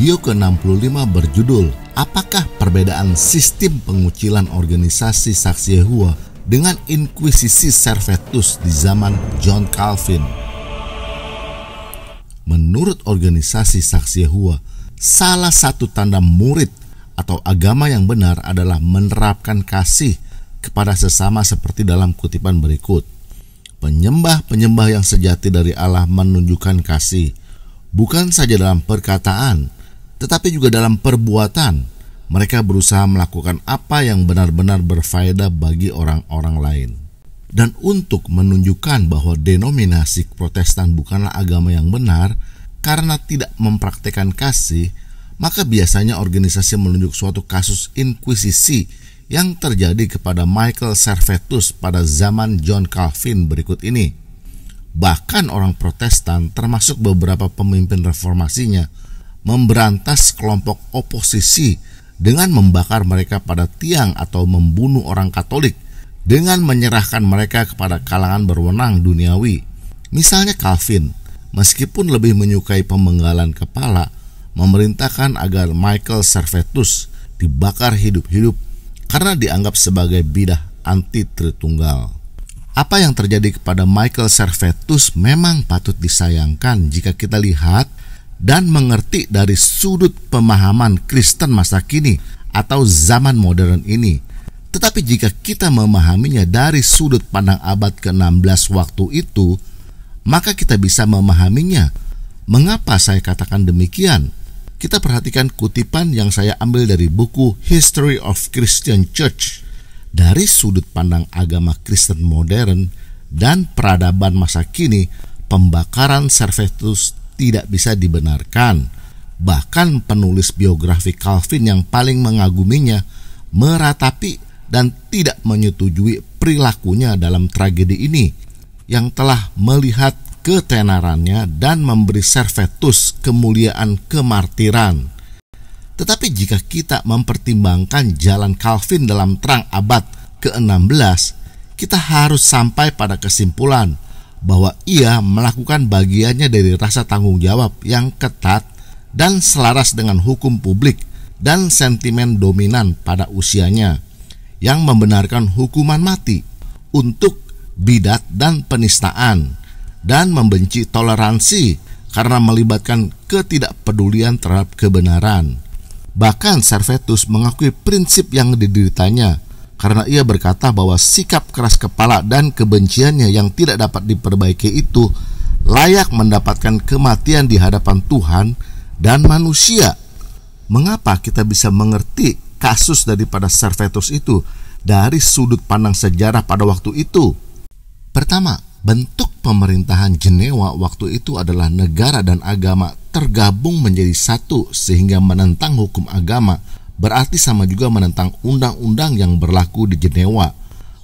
video ke-65 berjudul Apakah perbedaan sistem pengucilan organisasi saksi Yehua dengan Inkuisisi Servetus di zaman John Calvin? Menurut organisasi saksi Yehua, salah satu tanda murid atau agama yang benar adalah menerapkan kasih kepada sesama seperti dalam kutipan berikut. Penyembah-penyembah yang sejati dari Allah menunjukkan kasih, bukan saja dalam perkataan, tetapi juga dalam perbuatan. Mereka berusaha melakukan apa yang benar-benar berfaedah bagi orang-orang lain. Dan untuk menunjukkan bahwa denominasi protestan bukanlah agama yang benar, karena tidak mempraktekkan kasih, maka biasanya organisasi menunjuk suatu kasus inkuisisi yang terjadi kepada Michael Servetus pada zaman John Calvin berikut ini. Bahkan orang Protestan, termasuk beberapa pemimpin reformasinya, memberantas kelompok oposisi dengan membakar mereka pada tiang atau membunuh orang Katolik dengan menyerahkan mereka kepada kalangan berwenang duniawi. Misalnya Calvin, meskipun lebih menyukai pemenggalan kepala, memerintahkan agar Michael Servetus dibakar hidup-hidup karena dianggap sebagai bidah anti Tritunggal. Apa yang terjadi kepada Michael Servetus memang patut disayangkan jika kita lihat dan mengerti dari sudut pemahaman Kristen masa kini atau zaman modern ini. Tetapi jika kita memahaminya dari sudut pandang abad ke-16 waktu itu, maka kita bisa memahaminya. Mengapa saya katakan demikian? Kita perhatikan kutipan yang saya ambil dari buku History of Christian Church dari sudut pandang agama Kristen modern dan peradaban masa kini, pembakaran Servetus tidak bisa dibenarkan. Bahkan penulis biografi Calvin yang paling mengaguminya meratapi dan tidak menyetujui perilakunya dalam tragedi ini yang telah melihat ketenarannya dan memberi servetus kemuliaan kemartiran. Tetapi jika kita mempertimbangkan jalan Calvin dalam terang abad ke-16, kita harus sampai pada kesimpulan bahwa ia melakukan bagiannya dari rasa tanggung jawab yang ketat dan selaras dengan hukum publik dan sentimen dominan pada usianya yang membenarkan hukuman mati untuk bidat dan penistaan dan membenci toleransi karena melibatkan ketidakpedulian terhadap kebenaran. Bahkan Servetus mengakui prinsip yang dideritanya karena ia berkata bahwa sikap keras kepala dan kebenciannya yang tidak dapat diperbaiki itu layak mendapatkan kematian di hadapan Tuhan dan manusia. Mengapa kita bisa mengerti kasus daripada Servetus itu dari sudut pandang sejarah pada waktu itu? Pertama, bentuk pemerintahan Jenewa waktu itu adalah negara dan agama tergabung menjadi satu sehingga menentang hukum agama berarti sama juga menentang undang-undang yang berlaku di Jenewa.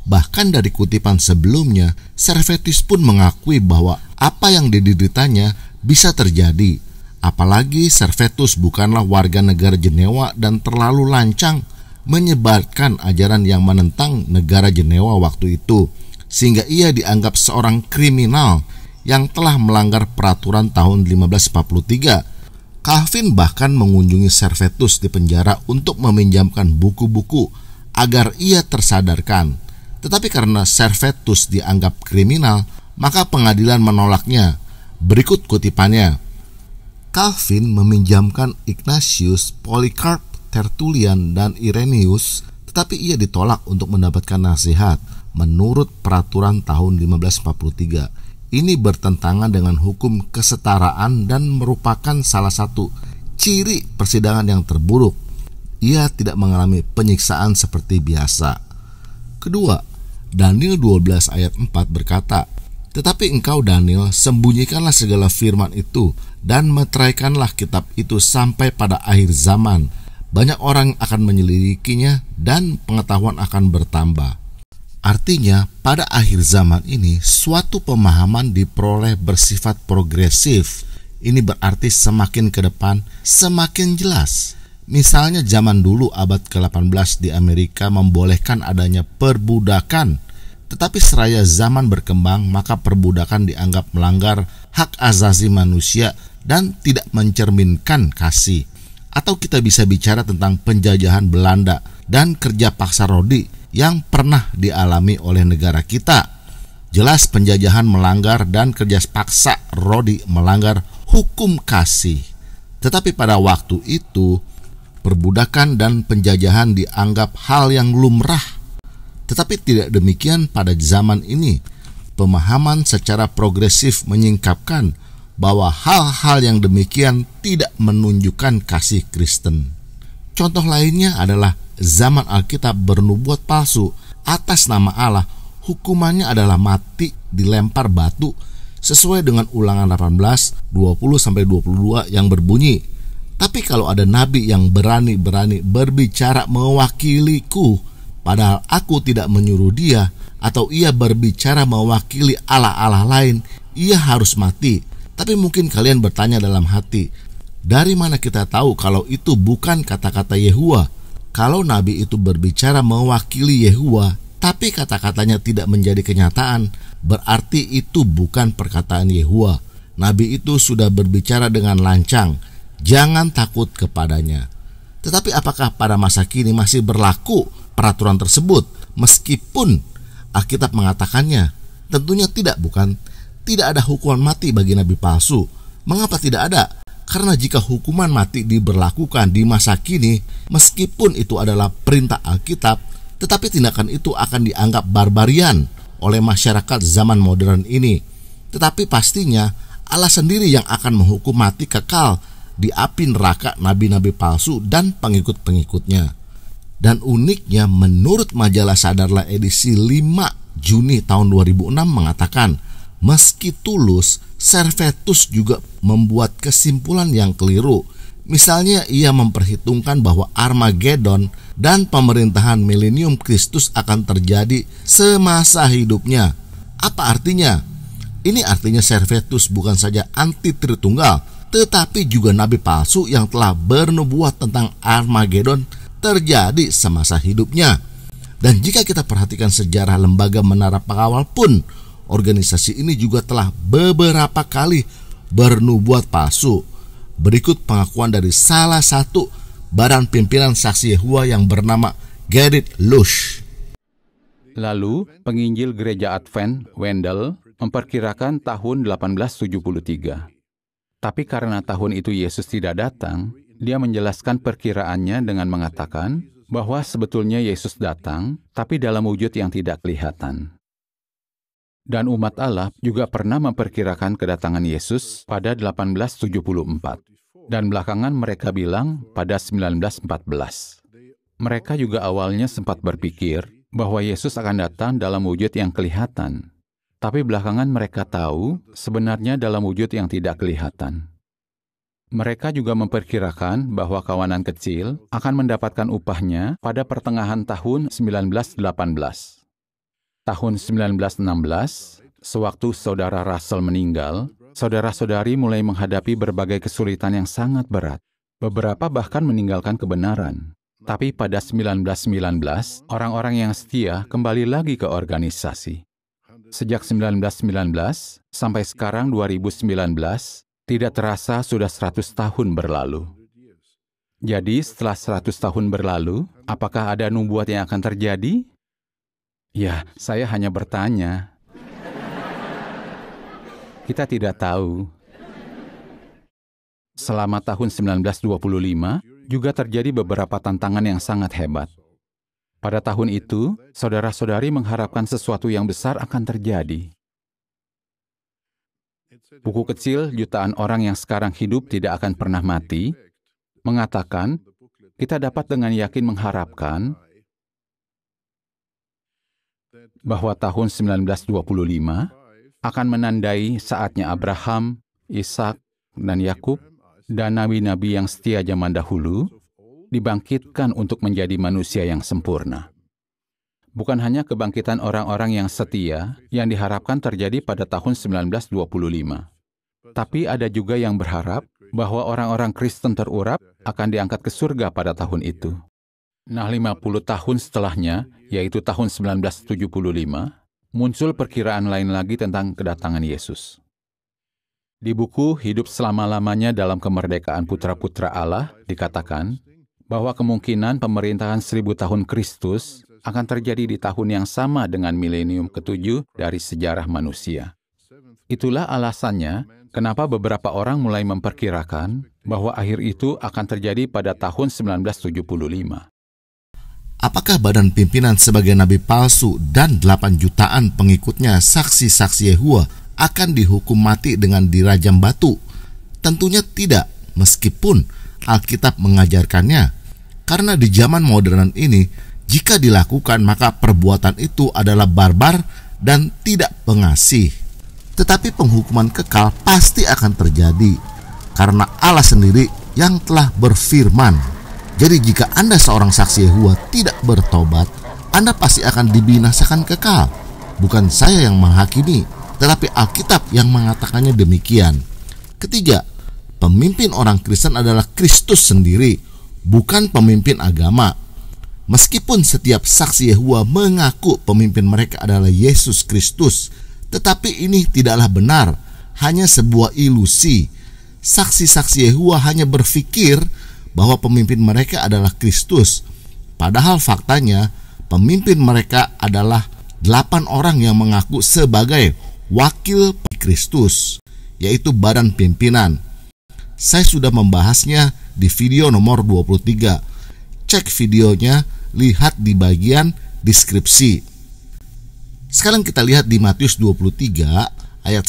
Bahkan dari kutipan sebelumnya, Servetus pun mengakui bahwa apa yang dideritanya bisa terjadi. Apalagi Servetus bukanlah warga negara Jenewa dan terlalu lancang menyebarkan ajaran yang menentang negara Jenewa waktu itu, sehingga ia dianggap seorang kriminal yang telah melanggar peraturan tahun 1543 Calvin bahkan mengunjungi Servetus di penjara untuk meminjamkan buku-buku agar ia tersadarkan. Tetapi karena Servetus dianggap kriminal, maka pengadilan menolaknya. Berikut kutipannya. Calvin meminjamkan Ignatius, Polycarp, Tertullian, dan Irenaeus, tetapi ia ditolak untuk mendapatkan nasihat menurut peraturan tahun 1543 ini bertentangan dengan hukum kesetaraan dan merupakan salah satu ciri persidangan yang terburuk. Ia tidak mengalami penyiksaan seperti biasa. Kedua, Daniel 12 ayat 4 berkata, Tetapi engkau Daniel, sembunyikanlah segala firman itu, dan meteraikanlah kitab itu sampai pada akhir zaman. Banyak orang akan menyelidikinya, dan pengetahuan akan bertambah. Artinya, pada akhir zaman ini, suatu pemahaman diperoleh bersifat progresif. Ini berarti semakin ke depan, semakin jelas. Misalnya zaman dulu abad ke-18 di Amerika membolehkan adanya perbudakan. Tetapi seraya zaman berkembang, maka perbudakan dianggap melanggar hak azazi manusia dan tidak mencerminkan kasih. Atau kita bisa bicara tentang penjajahan Belanda dan kerja paksa Rodi yang pernah dialami oleh negara kita. Jelas penjajahan melanggar dan kerja paksa Rodi melanggar hukum kasih. Tetapi pada waktu itu, perbudakan dan penjajahan dianggap hal yang lumrah. Tetapi tidak demikian pada zaman ini. Pemahaman secara progresif menyingkapkan bahwa hal-hal yang demikian tidak menunjukkan kasih Kristen. Contoh lainnya adalah zaman Alkitab bernubuat palsu atas nama Allah, hukumannya adalah mati dilempar batu sesuai dengan ulangan 18, 20 22 yang berbunyi, tapi kalau ada nabi yang berani-berani berbicara mewakiliku, padahal aku tidak menyuruh dia, atau ia berbicara mewakili Allah-Allah lain, ia harus mati. Tapi mungkin kalian bertanya dalam hati, dari mana kita tahu kalau itu bukan kata-kata Yehua? kalau nabi itu berbicara mewakili Yehua, tapi kata-katanya tidak menjadi kenyataan, berarti itu bukan perkataan Yehua. Nabi itu sudah berbicara dengan lancang, jangan takut kepadanya. Tetapi apakah pada masa kini masih berlaku peraturan tersebut meskipun Alkitab mengatakannya? Tentunya tidak, bukan? Tidak ada hukuman mati bagi nabi palsu. Mengapa tidak ada? Karena jika hukuman mati diberlakukan di masa kini, meskipun itu adalah perintah Alkitab, tetapi tindakan itu akan dianggap barbarian oleh masyarakat zaman modern ini. Tetapi pastinya Allah sendiri yang akan menghukum mati kekal di api neraka nabi-nabi palsu dan pengikut-pengikutnya. Dan uniknya menurut majalah Sadarlah edisi 5 Juni tahun 2006 mengatakan Meski tulus, Servetus juga membuat kesimpulan yang keliru. Misalnya ia memperhitungkan bahwa Armageddon dan pemerintahan milenium Kristus akan terjadi semasa hidupnya. Apa artinya? Ini artinya Servetus bukan saja anti Tritunggal, tetapi juga nabi palsu yang telah bernubuat tentang Armageddon terjadi semasa hidupnya. Dan jika kita perhatikan sejarah lembaga Menara Pengawal pun Organisasi ini juga telah beberapa kali bernubuat palsu. Berikut pengakuan dari salah satu badan pimpinan saksi Yehua yang bernama Gerrit Lush. Lalu, penginjil gereja Advent, Wendell, memperkirakan tahun 1873. Tapi karena tahun itu Yesus tidak datang, dia menjelaskan perkiraannya dengan mengatakan bahwa sebetulnya Yesus datang, tapi dalam wujud yang tidak kelihatan dan umat Allah juga pernah memperkirakan kedatangan Yesus pada 1874 dan belakangan mereka bilang pada 1914. Mereka juga awalnya sempat berpikir bahwa Yesus akan datang dalam wujud yang kelihatan, tapi belakangan mereka tahu sebenarnya dalam wujud yang tidak kelihatan. Mereka juga memperkirakan bahwa kawanan kecil akan mendapatkan upahnya pada pertengahan tahun 1918. Tahun 1916, sewaktu saudara Russell meninggal, saudara-saudari mulai menghadapi berbagai kesulitan yang sangat berat. Beberapa bahkan meninggalkan kebenaran. Tapi pada 1919, orang-orang yang setia kembali lagi ke organisasi. Sejak 1919 sampai sekarang 2019, tidak terasa sudah 100 tahun berlalu. Jadi setelah 100 tahun berlalu, apakah ada nubuat yang akan terjadi? Ya, saya hanya bertanya. Kita tidak tahu. Selama tahun 1925, juga terjadi beberapa tantangan yang sangat hebat. Pada tahun itu, saudara-saudari mengharapkan sesuatu yang besar akan terjadi. Buku kecil jutaan orang yang sekarang hidup tidak akan pernah mati mengatakan, kita dapat dengan yakin mengharapkan bahwa tahun 1925 akan menandai saatnya Abraham, Ishak, dan Yakub dan nabi-nabi yang setia zaman dahulu dibangkitkan untuk menjadi manusia yang sempurna. Bukan hanya kebangkitan orang-orang yang setia yang diharapkan terjadi pada tahun 1925, tapi ada juga yang berharap bahwa orang-orang Kristen terurap akan diangkat ke surga pada tahun itu. Nah, 50 tahun setelahnya, yaitu tahun 1975, muncul perkiraan lain lagi tentang kedatangan Yesus. Di buku Hidup Selama-Lamanya dalam Kemerdekaan Putra-Putra Allah dikatakan bahwa kemungkinan pemerintahan seribu tahun Kristus akan terjadi di tahun yang sama dengan milenium ketujuh dari sejarah manusia. Itulah alasannya kenapa beberapa orang mulai memperkirakan bahwa akhir itu akan terjadi pada tahun 1975. Apakah badan pimpinan sebagai nabi palsu dan 8 jutaan pengikutnya saksi-saksi Yehua akan dihukum mati dengan dirajam batu? Tentunya tidak, meskipun Alkitab mengajarkannya. Karena di zaman modern ini, jika dilakukan maka perbuatan itu adalah barbar dan tidak pengasih. Tetapi penghukuman kekal pasti akan terjadi karena Allah sendiri yang telah berfirman jadi jika Anda seorang saksi Yehua tidak bertobat, Anda pasti akan dibinasakan kekal. Bukan saya yang menghakimi, tetapi Alkitab yang mengatakannya demikian. Ketiga, pemimpin orang Kristen adalah Kristus sendiri, bukan pemimpin agama. Meskipun setiap saksi Yehua mengaku pemimpin mereka adalah Yesus Kristus, tetapi ini tidaklah benar, hanya sebuah ilusi. Saksi-saksi Yehua hanya berpikir bahwa pemimpin mereka adalah Kristus. Padahal faktanya pemimpin mereka adalah delapan orang yang mengaku sebagai wakil Kristus, yaitu badan pimpinan. Saya sudah membahasnya di video nomor 23. Cek videonya, lihat di bagian deskripsi. Sekarang kita lihat di Matius 23 ayat 1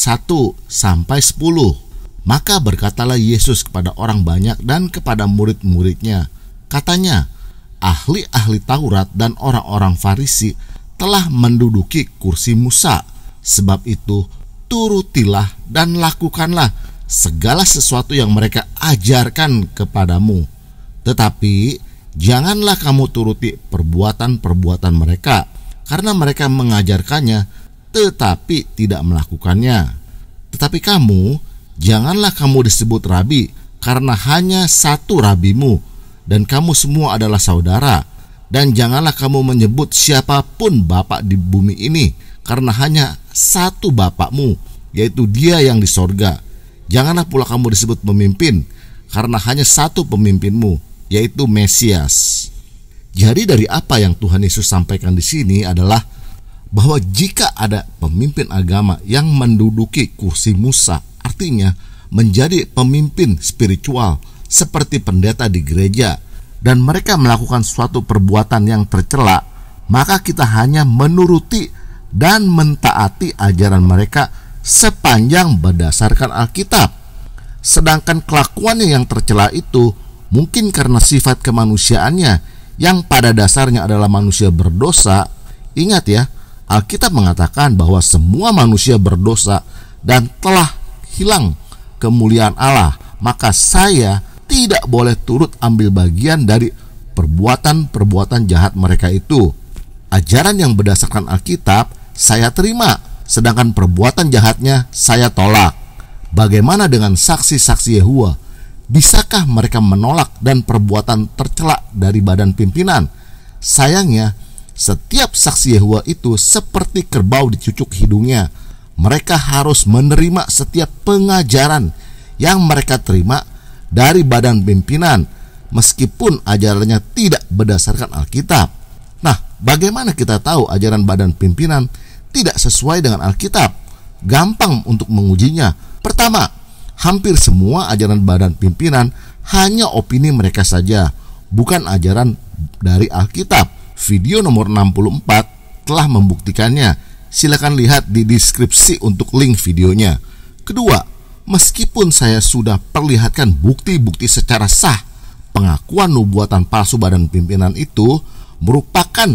sampai 10. Maka berkatalah Yesus kepada orang banyak dan kepada murid-muridnya. Katanya, ahli-ahli Taurat dan orang-orang Farisi telah menduduki kursi Musa. Sebab itu, turutilah dan lakukanlah segala sesuatu yang mereka ajarkan kepadamu. Tetapi, janganlah kamu turuti perbuatan-perbuatan mereka, karena mereka mengajarkannya tetapi tidak melakukannya. Tetapi kamu, Janganlah kamu disebut rabi, karena hanya satu rabimu, dan kamu semua adalah saudara. Dan janganlah kamu menyebut siapapun bapak di bumi ini, karena hanya satu bapakmu, yaitu dia yang di sorga. Janganlah pula kamu disebut pemimpin, karena hanya satu pemimpinmu, yaitu Mesias. Jadi dari apa yang Tuhan Yesus sampaikan di sini adalah bahwa jika ada pemimpin agama yang menduduki kursi Musa baktinya menjadi pemimpin spiritual seperti pendeta di gereja dan mereka melakukan suatu perbuatan yang tercela, maka kita hanya menuruti dan mentaati ajaran mereka sepanjang berdasarkan Alkitab. Sedangkan kelakuannya yang tercela itu mungkin karena sifat kemanusiaannya yang pada dasarnya adalah manusia berdosa. Ingat ya, Alkitab mengatakan bahwa semua manusia berdosa dan telah hilang kemuliaan Allah, maka saya tidak boleh turut ambil bagian dari perbuatan-perbuatan jahat mereka itu. Ajaran yang berdasarkan Alkitab saya terima, sedangkan perbuatan jahatnya saya tolak. Bagaimana dengan saksi-saksi Yehua? Bisakah mereka menolak dan perbuatan tercela dari badan pimpinan? Sayangnya, setiap saksi Yehua itu seperti kerbau dicucuk hidungnya mereka harus menerima setiap pengajaran yang mereka terima dari badan pimpinan meskipun ajarannya tidak berdasarkan Alkitab. Nah, bagaimana kita tahu ajaran badan pimpinan tidak sesuai dengan Alkitab? Gampang untuk mengujinya. Pertama, hampir semua ajaran badan pimpinan hanya opini mereka saja, bukan ajaran dari Alkitab. Video nomor 64 telah membuktikannya Silakan lihat di deskripsi untuk link videonya. Kedua, meskipun saya sudah perlihatkan bukti-bukti secara sah, pengakuan nubuatan palsu badan pimpinan itu merupakan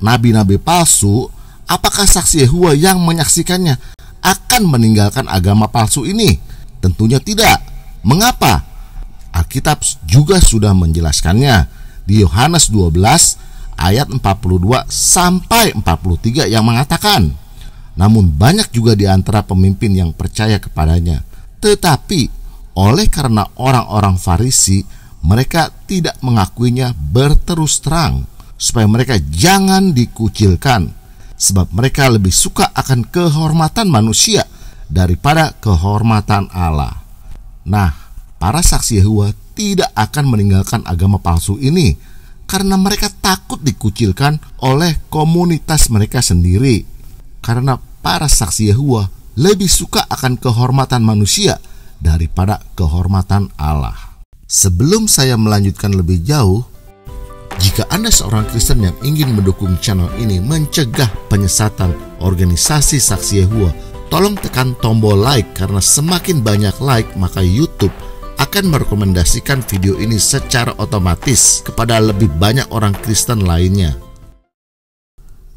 nabi-nabi palsu, apakah saksi Yehua yang menyaksikannya akan meninggalkan agama palsu ini? Tentunya tidak. Mengapa? Alkitab juga sudah menjelaskannya di Yohanes 12 ayat 42 sampai 43 yang mengatakan, namun banyak juga di antara pemimpin yang percaya kepadanya. Tetapi oleh karena orang-orang Farisi, mereka tidak mengakuinya berterus terang, supaya mereka jangan dikucilkan, sebab mereka lebih suka akan kehormatan manusia daripada kehormatan Allah. Nah, para saksi Yehuwa tidak akan meninggalkan agama palsu ini, karena mereka takut dikucilkan oleh komunitas mereka sendiri. Karena para saksi Yahua lebih suka akan kehormatan manusia daripada kehormatan Allah. Sebelum saya melanjutkan lebih jauh, jika Anda seorang Kristen yang ingin mendukung channel ini mencegah penyesatan organisasi saksi Yahua, tolong tekan tombol like karena semakin banyak like maka YouTube akan merekomendasikan video ini secara otomatis kepada lebih banyak orang Kristen lainnya.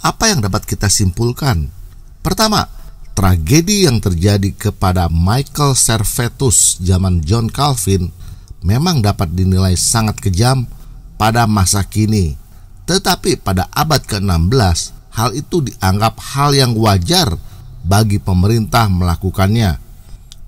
Apa yang dapat kita simpulkan? Pertama, tragedi yang terjadi kepada Michael Servetus zaman John Calvin memang dapat dinilai sangat kejam pada masa kini. Tetapi pada abad ke-16, hal itu dianggap hal yang wajar bagi pemerintah melakukannya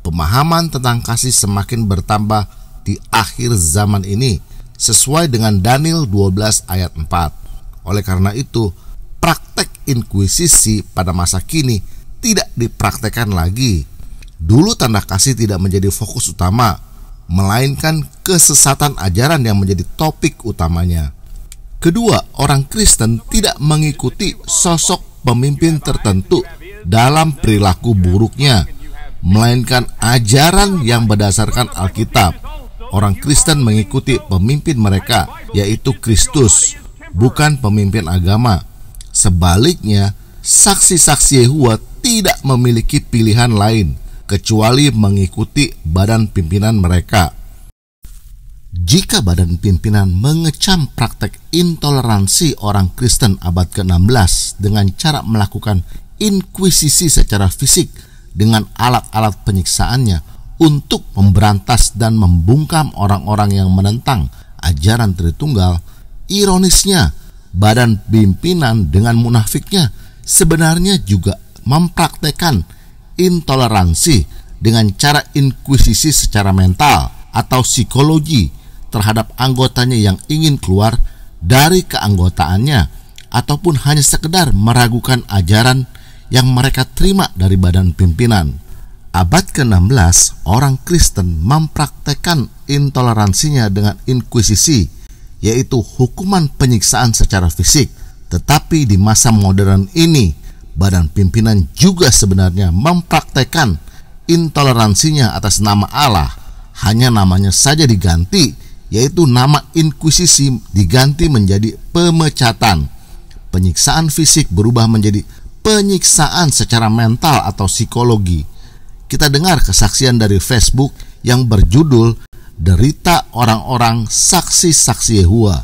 Pemahaman tentang kasih semakin bertambah di akhir zaman ini sesuai dengan Daniel 12 ayat 4. Oleh karena itu, praktek inkuisisi pada masa kini tidak dipraktekkan lagi. Dulu tanda kasih tidak menjadi fokus utama, melainkan kesesatan ajaran yang menjadi topik utamanya. Kedua, orang Kristen tidak mengikuti sosok pemimpin tertentu dalam perilaku buruknya melainkan ajaran yang berdasarkan Alkitab. Orang Kristen mengikuti pemimpin mereka, yaitu Kristus, bukan pemimpin agama. Sebaliknya, saksi-saksi Yehua tidak memiliki pilihan lain kecuali mengikuti badan pimpinan mereka. Jika badan pimpinan mengecam praktek intoleransi orang Kristen abad ke-16 dengan cara melakukan inkuisisi secara fisik dengan alat-alat penyiksaannya untuk memberantas dan membungkam orang-orang yang menentang ajaran Tritunggal. Ironisnya, badan pimpinan dengan munafiknya sebenarnya juga mempraktekkan intoleransi dengan cara inkuisisi secara mental atau psikologi terhadap anggotanya yang ingin keluar dari keanggotaannya ataupun hanya sekedar meragukan ajaran yang mereka terima dari badan pimpinan. Abad ke-16, orang Kristen mempraktekkan intoleransinya dengan inkuisisi, yaitu hukuman penyiksaan secara fisik. Tetapi di masa modern ini, badan pimpinan juga sebenarnya mempraktekkan intoleransinya atas nama Allah. Hanya namanya saja diganti, yaitu nama inkuisisi diganti menjadi pemecatan. Penyiksaan fisik berubah menjadi penyiksaan secara mental atau psikologi. Kita dengar kesaksian dari Facebook yang berjudul Derita Orang-orang Saksi-Saksi Yehua.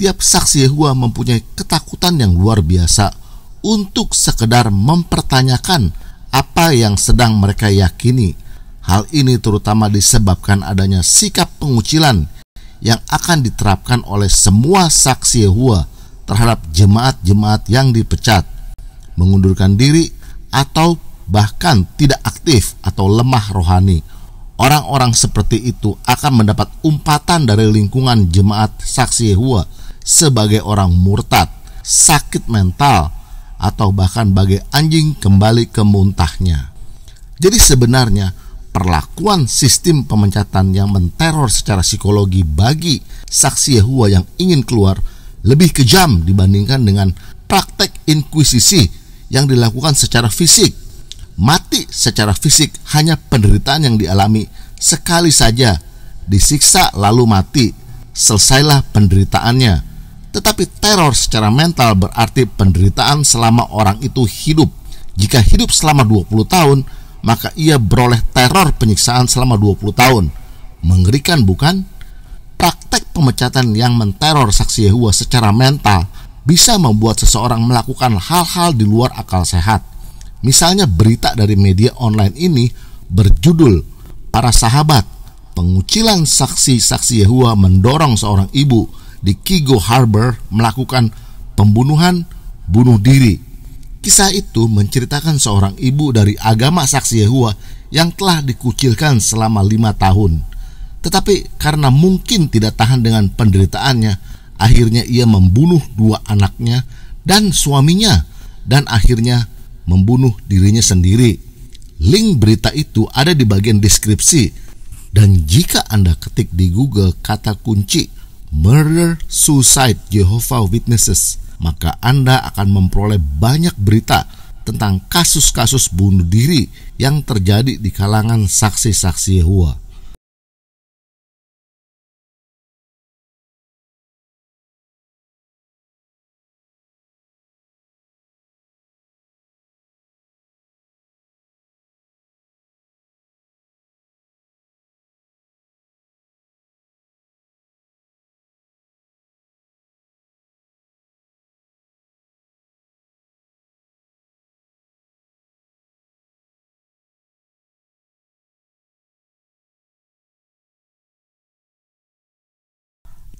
Tiap saksi Yehua mempunyai ketakutan yang luar biasa untuk sekedar mempertanyakan apa yang sedang mereka yakini. Hal ini terutama disebabkan adanya sikap pengucilan yang akan diterapkan oleh semua saksi Yehua terhadap jemaat-jemaat yang dipecat mengundurkan diri, atau bahkan tidak aktif atau lemah rohani. Orang-orang seperti itu akan mendapat umpatan dari lingkungan jemaat saksi Yehua sebagai orang murtad, sakit mental, atau bahkan bagai anjing kembali ke muntahnya. Jadi sebenarnya perlakuan sistem pemecatan yang menteror secara psikologi bagi saksi Yehua yang ingin keluar lebih kejam dibandingkan dengan praktek inkuisisi yang dilakukan secara fisik. Mati secara fisik hanya penderitaan yang dialami sekali saja, disiksa lalu mati, selesailah penderitaannya. Tetapi teror secara mental berarti penderitaan selama orang itu hidup. Jika hidup selama 20 tahun, maka ia beroleh teror penyiksaan selama 20 tahun. Mengerikan bukan? Praktek pemecatan yang menteror saksi Yehua secara mental bisa membuat seseorang melakukan hal-hal di luar akal sehat. Misalnya berita dari media online ini berjudul Para Sahabat, pengucilan saksi-saksi Yehua mendorong seorang ibu di Kigo Harbor melakukan pembunuhan bunuh diri. Kisah itu menceritakan seorang ibu dari agama saksi Yehua yang telah dikucilkan selama lima tahun. Tetapi karena mungkin tidak tahan dengan penderitaannya, Akhirnya ia membunuh dua anaknya dan suaminya dan akhirnya membunuh dirinya sendiri. Link berita itu ada di bagian deskripsi. Dan jika Anda ketik di Google kata kunci murder suicide Jehovah Witnesses, maka Anda akan memperoleh banyak berita tentang kasus-kasus bunuh diri yang terjadi di kalangan saksi-saksi Yehua.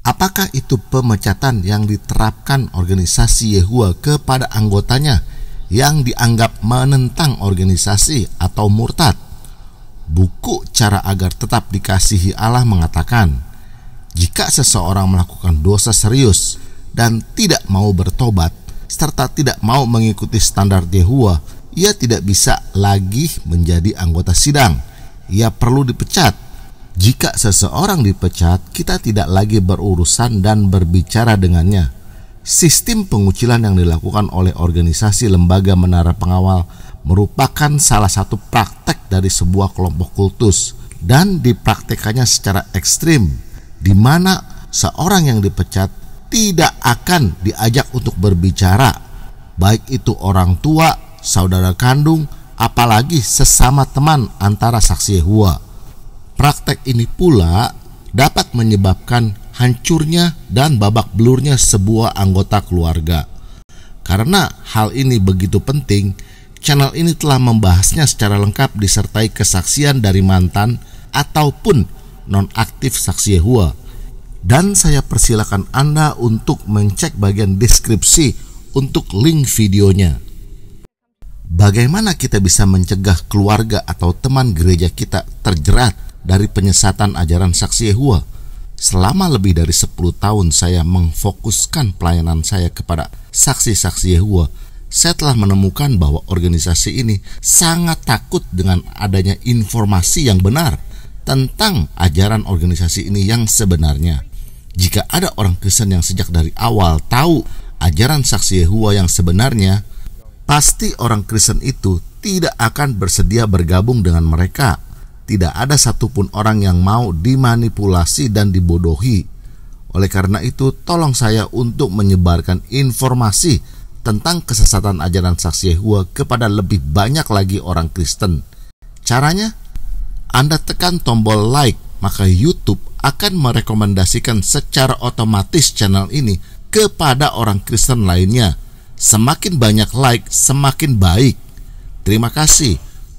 Apakah itu pemecatan yang diterapkan organisasi Yehua kepada anggotanya yang dianggap menentang organisasi atau murtad? Buku Cara Agar Tetap Dikasihi Allah mengatakan, jika seseorang melakukan dosa serius dan tidak mau bertobat, serta tidak mau mengikuti standar Yehua, ia tidak bisa lagi menjadi anggota sidang. Ia perlu dipecat jika seseorang dipecat, kita tidak lagi berurusan dan berbicara dengannya. Sistem pengucilan yang dilakukan oleh organisasi lembaga menara pengawal merupakan salah satu praktek dari sebuah kelompok kultus dan dipraktekannya secara ekstrim, di mana seorang yang dipecat tidak akan diajak untuk berbicara, baik itu orang tua, saudara kandung, apalagi sesama teman antara saksi Yehua Praktek ini pula dapat menyebabkan hancurnya dan babak belurnya sebuah anggota keluarga. Karena hal ini begitu penting, channel ini telah membahasnya secara lengkap disertai kesaksian dari mantan ataupun nonaktif saksi Yehua. Dan saya persilakan Anda untuk mencek bagian deskripsi untuk link videonya. Bagaimana kita bisa mencegah keluarga atau teman gereja kita terjerat dari penyesatan ajaran saksi Yehua. Selama lebih dari 10 tahun saya memfokuskan pelayanan saya kepada saksi-saksi Yehua. Saya telah menemukan bahwa organisasi ini sangat takut dengan adanya informasi yang benar tentang ajaran organisasi ini yang sebenarnya. Jika ada orang Kristen yang sejak dari awal tahu ajaran saksi Yehua yang sebenarnya, pasti orang Kristen itu tidak akan bersedia bergabung dengan mereka tidak ada satupun orang yang mau dimanipulasi dan dibodohi. Oleh karena itu, tolong saya untuk menyebarkan informasi tentang kesesatan ajaran saksi Yehua kepada lebih banyak lagi orang Kristen. Caranya, Anda tekan tombol like, maka YouTube akan merekomendasikan secara otomatis channel ini kepada orang Kristen lainnya. Semakin banyak like, semakin baik. Terima kasih.